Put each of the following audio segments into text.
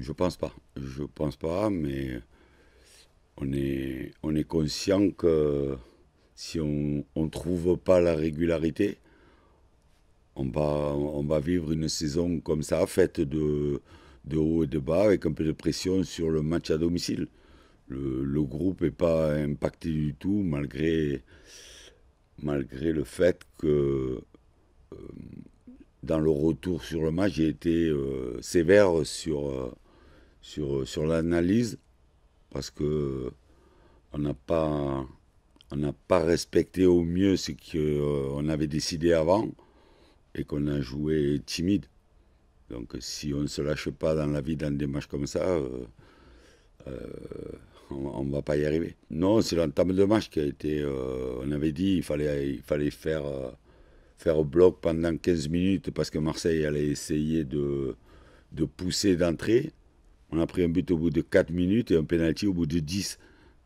Je pense pas. Je pense pas, mais on est, on est conscient que si on ne trouve pas la régularité, on va, on va vivre une saison comme ça, faite de, de haut et de bas, avec un peu de pression sur le match à domicile. Le, groupe n'est pas impacté du tout, malgré, malgré le fait que euh, dans le retour sur le match, j'ai été euh, sévère sur... Euh, sur, euh, sur l'analyse parce que on n'a pas on n'a pas respecté au mieux ce qu'on euh, avait décidé avant et qu'on a joué timide. Donc si on ne se lâche pas dans la vie dans des matchs comme ça, euh, on ne va pas y arriver. Non, c'est l'entame de match qui a été... on avait dit il fallait, il fallait faire, faire bloc pendant 15 minutes parce que Marseille allait essayer de, de pousser d'entrée. On a pris un but au bout de 4 minutes et un penalty au bout de 10.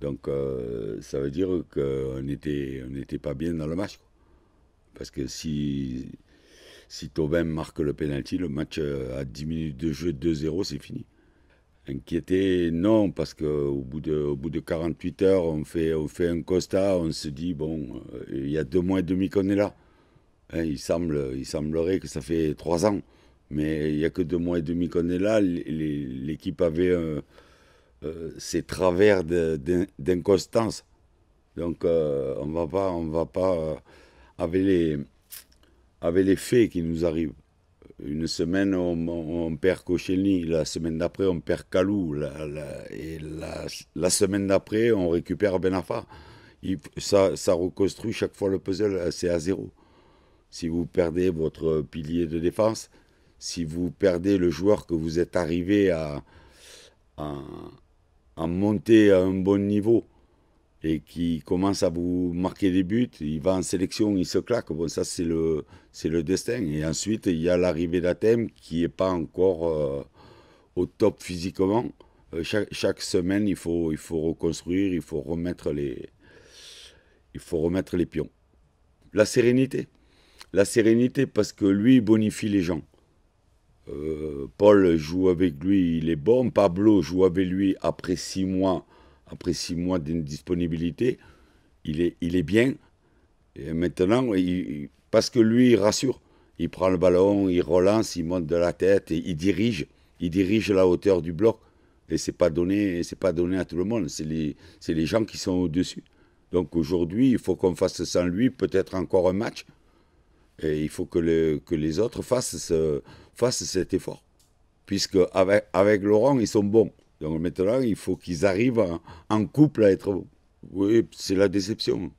Donc euh, ça veut dire qu'on n'était on était pas bien dans le match. Parce que si, si Tobin marque le penalty, le match euh, à 10 minutes de jeu 2-0, c'est fini. Inquiété, non, parce qu'au bout de, bout de 48 heures, on fait, on fait un constat, on se dit, bon, euh, il y a deux mois et demi qu'on est là. Hein, il, semble, il semblerait que ça fait trois ans. Mais il n'y a que deux mois et demi qu'on est là. L'équipe avait euh, euh, ses travers d'inconstance. Donc euh, on va pas, on va pas avec les faits qui nous arrivent. Une semaine on, perd Cochelny, la semaine d'après on perd Calou, et la, semaine d'après on récupère Benafa. ça reconstruit chaque fois le puzzle, c'est à zéro. Si vous perdez votre pilier de défense, si vous perdez le joueur que vous êtes arrivé à, à, monter à un bon niveau et qui commence à vous marquer des buts, il va en sélection, il se claque. Bon, ça, c'est le, c'est le destin. Et ensuite, il y a l'arrivée d'Athème qui n'est pas encore euh, au top physiquement. Euh, chaque, semaine, il faut, il faut reconstruire, il faut remettre les, il faut remettre les pions. La sérénité. La sérénité parce que lui, il bonifie les gens. Euh, Paul joue avec lui, il est bon. Pablo joue avec lui après six mois, après six mois d'indisponibilité. Il est, il est bien. Et maintenant, parce que lui, il rassure. Il prend le ballon, il relance, il monte de la tête, et il dirige. Il dirige la hauteur du bloc. Et ce n'est pas, donné, pas donné à tout le monde. C'est les gens qui sont au-dessus. Donc aujourd'hui, il faut qu'on fasse sans lui peut-être encore un match. Et il faut que, que les autres fassent, cet effort. Puisque avec, avec Laurent, ils sont bons. Donc maintenant, il faut qu'ils arrivent en, couple à être bons. Oui, c'est la déception.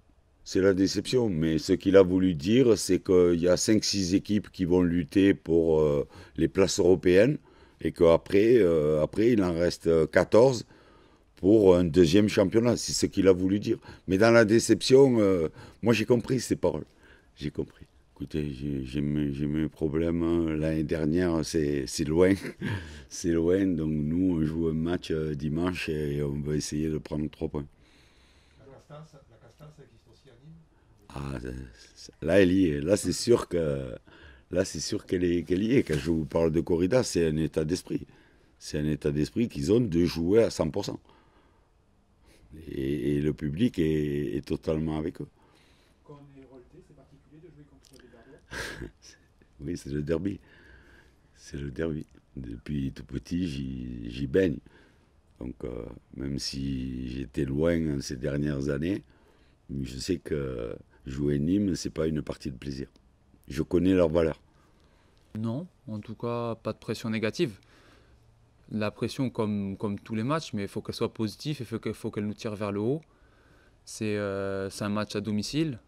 C'est la déception. Mais ce qu'il a voulu dire, c'est qu'il y a 5-6 équipes qui vont lutter pour euh, les places européennes et qu'après, euh, après, il en reste 14 pour un deuxième championnat. C'est ce qu'il a voulu dire. Mais dans la déception, euh, moi j'ai compris ces paroles. J'ai compris. Écoutez, j'ai mes problèmes. Hein. L'année dernière, c'est loin. c'est loin. Donc, nous, on joue un match euh, dimanche et on va essayer de prendre trois points. La Castanza la existe aussi à Nîmes ah, euh, Là, elle y est. Là, c'est sûr que. Là, qu'elle y est. Quand je vous parle de corrida, c'est un état d'esprit. C'est un état d'esprit qu'ils ont de jouer à 100%. Et, le public est totalement avec eux. oui, c'est le derby. C'est le derby. Depuis tout petit, j'y baigne. Donc, euh, même si j'étais loin ces dernières années, je sais que jouer Nîmes, c'est pas une partie de plaisir. Je connais leur valeur. Non, en tout cas, pas de pression négative. La pression, comme, tous les matchs, mais il faut qu'elle soit positive et il faut qu'elle nous tire vers le haut. C'est euh, un match à domicile.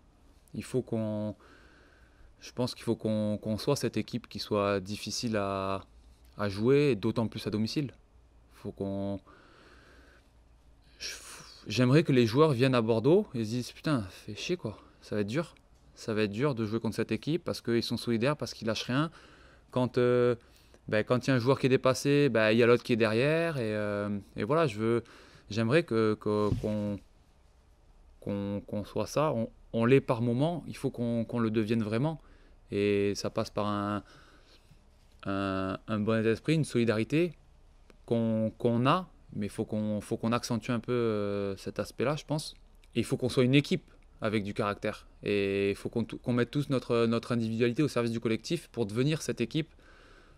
Il faut qu'on je pense qu'il faut qu'on soit cette équipe qui soit difficile à, à jouer, d'autant plus à domicile. Faut qu'on. J'aimerais que les joueurs viennent à Bordeaux et se disent putain, fait chier quoi, ça va être dur. Ça va être dur de jouer contre cette équipe parce qu'ils sont solidaires, parce qu'ils lâchent rien. Quand euh, ben, quand il y a un joueur qui est dépassé, ben, il y a l'autre qui est derrière. Et, euh, et voilà, je veux, j'aimerais que, qu'on, soit ça. On, on l'est par moment, il faut qu'on, le devienne vraiment. Et ça passe par un, un, un bon esprit, une solidarité qu'on a, mais il faut qu'on accentue un peu euh, cet aspect-là, je pense. Et il faut qu'on soit une équipe avec du caractère. Et il faut qu'on mette tous notre, notre individualité au service du collectif pour devenir cette équipe.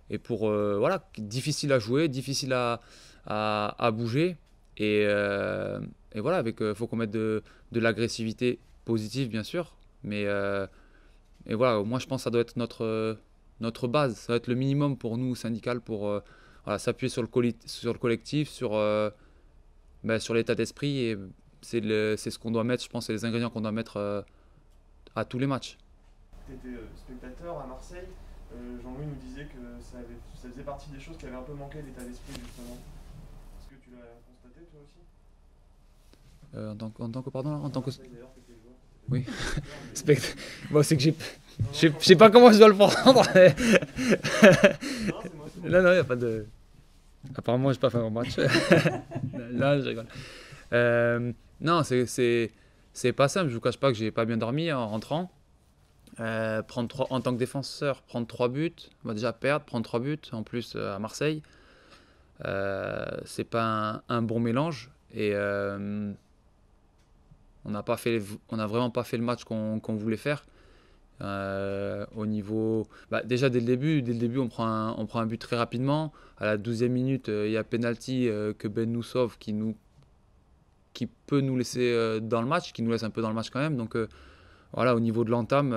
Et pour, euh, voilà, difficile à jouer, difficile à, à, bouger. Et, euh, et voilà, il faut qu'on mette de, de l'agressivité positive, bien sûr, mais et voilà, moi je pense que ça doit être notre, euh, notre base, ça doit être le minimum pour nous, syndical, pour euh, s'appuyer sur, le collectif, sur, euh, bah, sur l'état d'esprit. Et c'est ce qu'on doit mettre, je pense, c'est les ingrédients qu'on doit mettre à tous les matchs. Tu étais spectateur à Marseille. Jean-Louis nous disait que ça, faisait partie des choses qui avaient un peu manqué l'état d'esprit, justement. Est-ce que tu l'as constaté, toi aussi en tant, en tant que, pardon, en tant que... Oui. moi Bon, c'est que j'ai. Je sais pas comment je dois le prendre. non, non, il a pas de. Apparemment, j'ai pas fait mon match. là je rigole. Euh, non, c'est pas simple. Je vous cache pas que j'ai pas bien dormi en rentrant. Euh, prendre en tant que défenseur, prendre trois buts, on va déjà perdre, prendre trois buts en plus euh, à Marseille, euh, c'est pas un, bon mélange. Et on n'a pas fait, on a vraiment pas fait le match qu'on voulait faire. Euh, au niveau, bah, déjà dès le début, dès le début, on prend un, on prend un but très rapidement. À la 12e minute, euh, il y a penalty euh, que Ben nous sauve, qui nous, qui peut nous laisser dans le match, qui nous laisse un peu dans le match quand même. Donc voilà, au niveau de l'entame,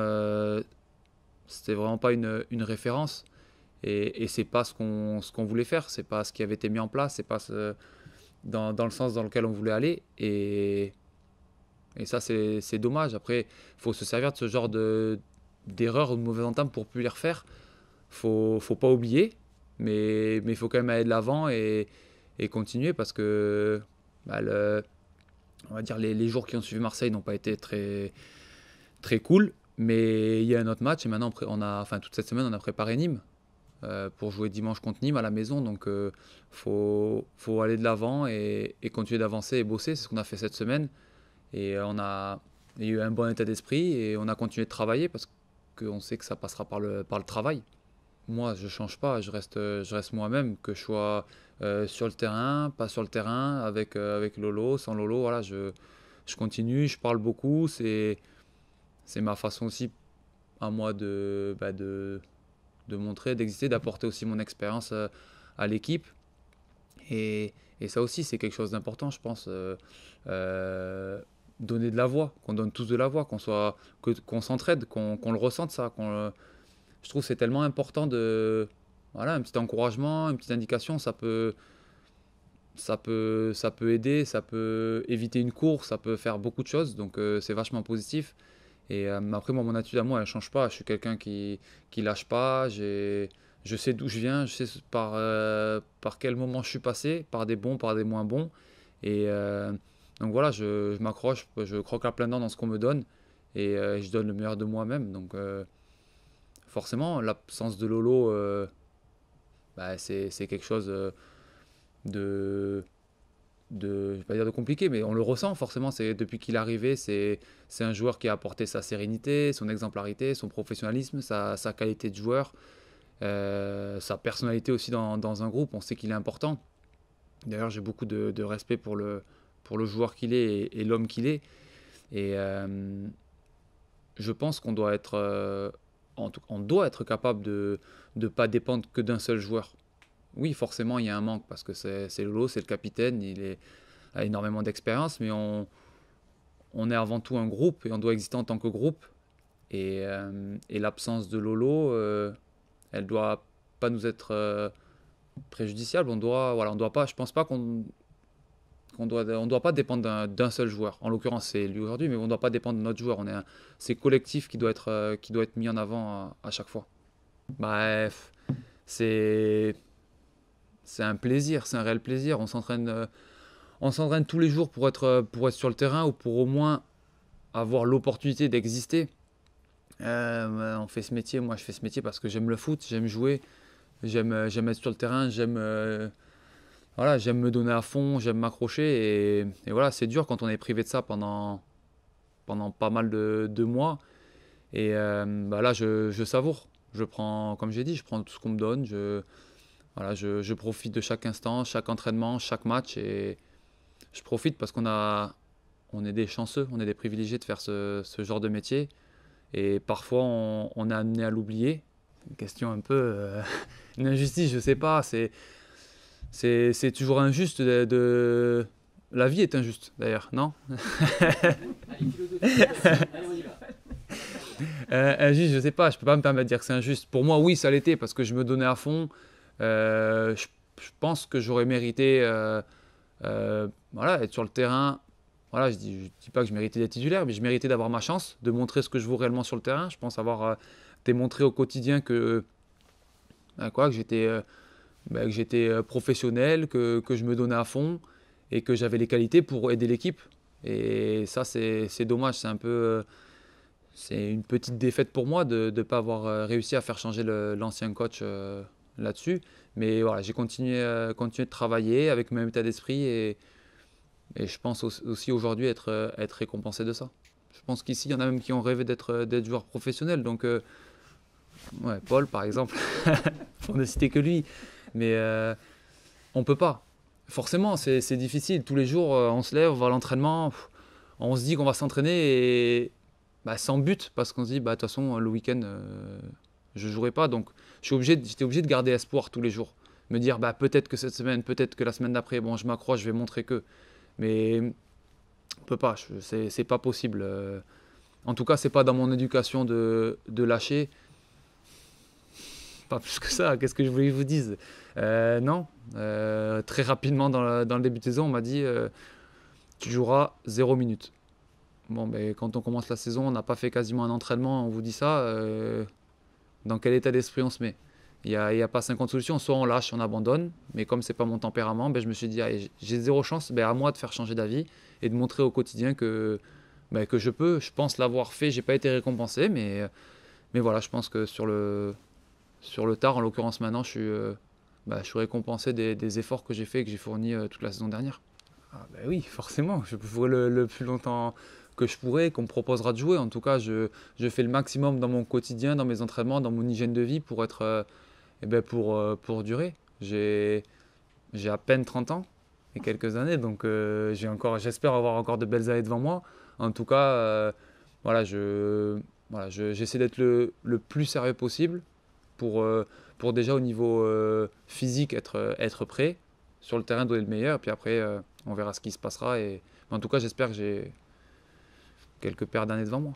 c'était vraiment pas une, une référence. Et, et c'est pas ce qu'on ce qu'on voulait faire, c'est pas ce qui avait été mis en place, c'est pas dans, dans le sens dans lequel on voulait aller. Et et ça, c'est dommage. Après, il faut se servir de ce genre d'erreurs ou de mauvais entame pour ne plus les refaire. Faut, faut pas oublier, mais il faut quand même aller de l'avant et, et, continuer parce que bah, le, on va dire les, les, jours qui ont suivi Marseille n'ont pas été très, très cool. Mais il y a un autre match et maintenant, on a, enfin, toute cette semaine, on a préparé Nîmes euh, pour jouer dimanche contre Nîmes à la maison. Donc, il euh, faut, faut, aller de l'avant et continuer d'avancer et bosser. C'est ce qu'on a fait cette semaine. Et euh, on a eu un bon état d'esprit et on a continué de travailler parce qu'on sait que ça passera par le, par le travail. Moi, je change pas, je reste, je reste moi-même, que je sois euh, sur le terrain, pas sur le terrain, avec, euh, avec Lolo, sans Lolo, voilà, je, je continue, je parle beaucoup, c'est, c'est ma façon aussi à moi de, bah, de, de montrer, d'exister, d'apporter aussi mon expérience à, l'équipe. Et, et, ça aussi, c'est quelque chose d'important, je pense donner de la voix, qu'on donne tous de la voix, qu'on soit, qu'on s'entraide, qu'on, qu'on le ressente ça. Qu'on Je trouve que c'est tellement important de, voilà, un petit encouragement, une petite indication, ça peut, ça peut, ça peut aider, ça peut éviter une course, ça peut faire beaucoup de choses, donc euh, c'est vachement positif. Et euh, après, moi, mon attitude à moi, elle change pas. Je suis quelqu'un qui, qui lâche pas. J'ai, je sais d'où je viens, je sais par, euh, par quel moment je suis passé, par des bons, par des moins bons. Et donc voilà, je, m'accroche, je croque à plein dents dans ce qu'on me donne et euh, je donne le meilleur de moi-même. Donc euh, forcément, l'absence de Lolo, euh, bah, c'est quelque chose de, de, pas dire de compliqué, mais on le ressent forcément. C'est depuis qu'il est arrivé, c'est un joueur qui a apporté sa sérénité, son exemplarité, son professionnalisme, sa, qualité de joueur, sa personnalité aussi dans, dans, un groupe. On sait qu'il est important. D'ailleurs, j'ai beaucoup de respect pour le pour le joueur qu'il est et, l'homme qu'il est. Et euh, je pense qu'on doit être, euh, en on, on doit être capable de ne pas dépendre que d'un seul joueur. Oui, forcément, il y a un manque parce que c'est Lolo, c'est le capitaine, il est, a énormément d'expérience, mais on, on est avant tout un groupe et on doit exister en tant que groupe. Et, euh, et l'absence de Lolo, elle doit pas nous être préjudiciable. On doit, voilà, on doit pas, je pense pas qu'on qu'on doit, on doit pas dépendre d'un seul joueur. En l'occurrence, c'est lui aujourd'hui, mais on ne doit pas dépendre de notre joueur. On c'est collectif euh, qui doit être, mis en avant euh, à, chaque fois. Bref, c'est, un plaisir, c'est un réel plaisir. On s'entraîne, euh, on s'entraîne tous les jours pour être, pour être sur le terrain ou pour au moins avoir l'opportunité d'exister. on fait ce métier, moi je fais ce métier parce que j'aime le foot, j'aime jouer, j'aime être sur le terrain, j'aime voilà, j'aime me donner à fond, j'aime m'accrocher. Et, voilà, c'est dur quand on est privé de ça pendant, pendant pas mal de, mois. Et euh, bah là, je, savoure. Je prends, comme j'ai dit, je prends tout ce qu'on me donne. Je, voilà, je, profite de chaque instant, chaque entraînement, chaque match. Et je profite parce qu'on a, on est des chanceux, on est des privilégiés de faire ce, ce genre de métier. Et parfois, on, est amené à l'oublier. Une question un peu. Euh, une injustice, je sais pas. C'est c'est toujours injuste de, La vie est injuste, d'ailleurs, non euh, euh, Injuste, je sais pas, je peux pas me permettre de dire que c'est injuste. Pour moi, oui, ça l'était, parce que je me donnais à fond. Euh, je, pense que j'aurais mérité euh, voilà, être sur le terrain voilà, je ne dis, pas que je méritais d'être titulaire, mais je méritais d'avoir ma chance, de montrer ce que je vaux réellement sur le terrain. Je pense avoir démontré au quotidien que, quoi, que j'étais bah, que j'étais euh, professionnel, que, que, je me donnais à fond et que j'avais les qualités pour aider l'équipe. Et ça, c'est dommage. C'est un peu. Euh, c'est une petite défaite pour moi de ne pas avoir euh, réussi à faire changer l'ancien coach là-dessus. Mais voilà, j'ai continué, de travailler avec le même état d'esprit et, et, je pense aussi aujourd'hui être, être récompensé de ça. Je pense qu'ici, il y en a même qui ont rêvé d'être joueur professionnel. Donc, ouais, Paul, par exemple, pour ne citer que lui, mais euh, on peut pas. Forcément, c'est difficile. Tous les jours, euh, on se lève, on va à l'entraînement, on se dit qu'on va s'entraîner et bah, sans but, parce qu'on se dit, bah, de toute façon, le week-end, je euh, je jouerai pas. Donc, j'étais obligé, de, garder espoir tous les jours. Me dire, bah, peut-être que cette semaine, peut-être que la semaine d'après, je m'accroche, je vais montrer que. Mais on peut pas, c'est pas possible. Euh. En tout cas, ce c'est pas dans mon éducation de, de lâcher. pas plus que ça. Qu'est-ce que je voulais que vous dise euh, Non. Euh, très rapidement, dans, le début de saison, on m'a dit euh, Tu joueras zéro minute Bon, mais ben, quand on commence la saison, on n'a pas fait quasiment un entraînement, on vous dit ça. dans quel état d'esprit on se met Il n'y a, pas 50 solutions. Soit on lâche, on abandonne. Mais comme ce n'est pas mon tempérament, ben, je me suis dit J'ai zéro chance, ben, à moi de faire changer d'avis et de montrer au quotidien que, ben, que je peux. Je pense l'avoir fait, j'ai pas été récompensé, mais. Mais voilà, je pense que sur le, sur le tard. En l'occurrence, maintenant, je suis, euh, bah, je récompensé des, efforts que j'ai faits et que j'ai fournis euh, toute la saison dernière. Ah, bah oui, forcément, je jouer le, plus longtemps que je pourrais, qu'on me proposera de jouer. En tout cas, je, fais le maximum dans mon quotidien, dans mes entraînements, dans mon hygiène de vie pour être, euh, eh ben, pour, pour durer. J'ai, j'ai à peine 30 ans et quelques années, donc j'ai encore, j'espère avoir encore de belles années devant moi. En tout cas, voilà, je, voilà, j'essaie d'être le, le plus sérieux possible pour, euh, pour déjà au niveau euh, physique être, euh, être prêt, sur le terrain donner le meilleur, puis après on verra ce qui se passera. Et... en tout cas, j'espère que j'ai quelques paires d'années devant moi.